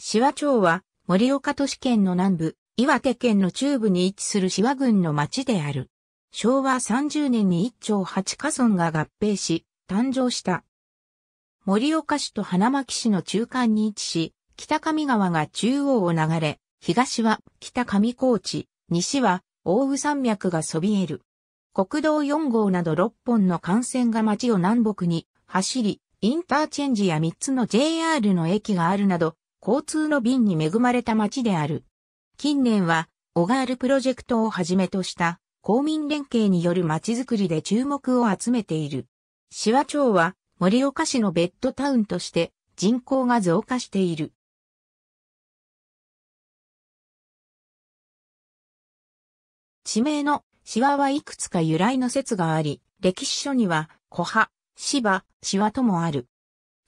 紫波町は、盛岡都市圏の南部、岩手県の中部に位置する紫波郡の町である。昭和30年に一町八家村が合併し、誕生した。盛岡市と花巻市の中間に位置し、北上川が中央を流れ、東は北上高地、西は大宇山脈がそびえる。国道4号など6本の幹線が町を南北に走り、インターチェンジや3つの JR の駅があるなど、交通の便に恵まれた町である。近年は、オガールプロジェクトをはじめとした公民連携による町づくりで注目を集めている。シワ町は森岡市のベッドタウンとして人口が増加している。地名のシワはいくつか由来の説があり、歴史書には、小葉、芝、シワともある。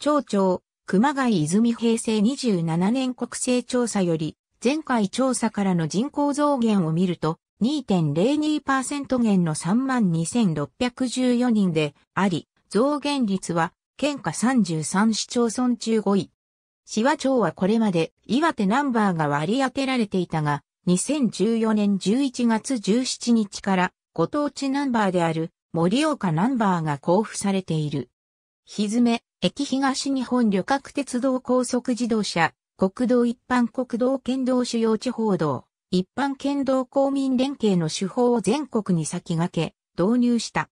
町長、熊谷泉平成27年国勢調査より、前回調査からの人口増減を見ると、2.02%減の32,614人であり、増減率は、県下33市町村中5位。市和町はこれまで岩手ナンバーが割り当てられていたが、2014年11月17日からご当地ナンバーである盛岡ナンバーが交付されている。ひずめ、駅東日本旅客鉄道高速自動車、国道一般国道県道主要地方道、一般県道公民連携の手法を全国に先駆け、導入した。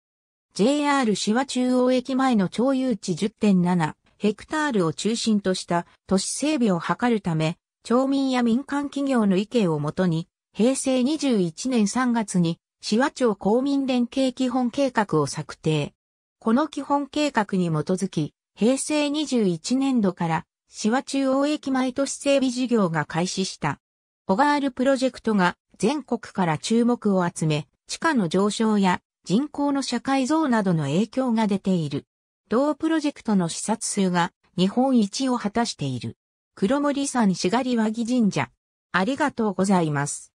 JR 市は中央駅前の町有地10.7ヘクタールを中心とした都市整備を図るため、町民や民間企業の意見をもとに、平成21年3月に、市和町公民連携基本計画を策定。この基本計画に基づき、平成21年度から、市は中央駅毎年整備事業が開始した。オガールプロジェクトが全国から注目を集め、地価の上昇や人口の社会増などの影響が出ている。同プロジェクトの視察数が日本一を果たしている。黒森山しがり和木神社。ありがとうございます。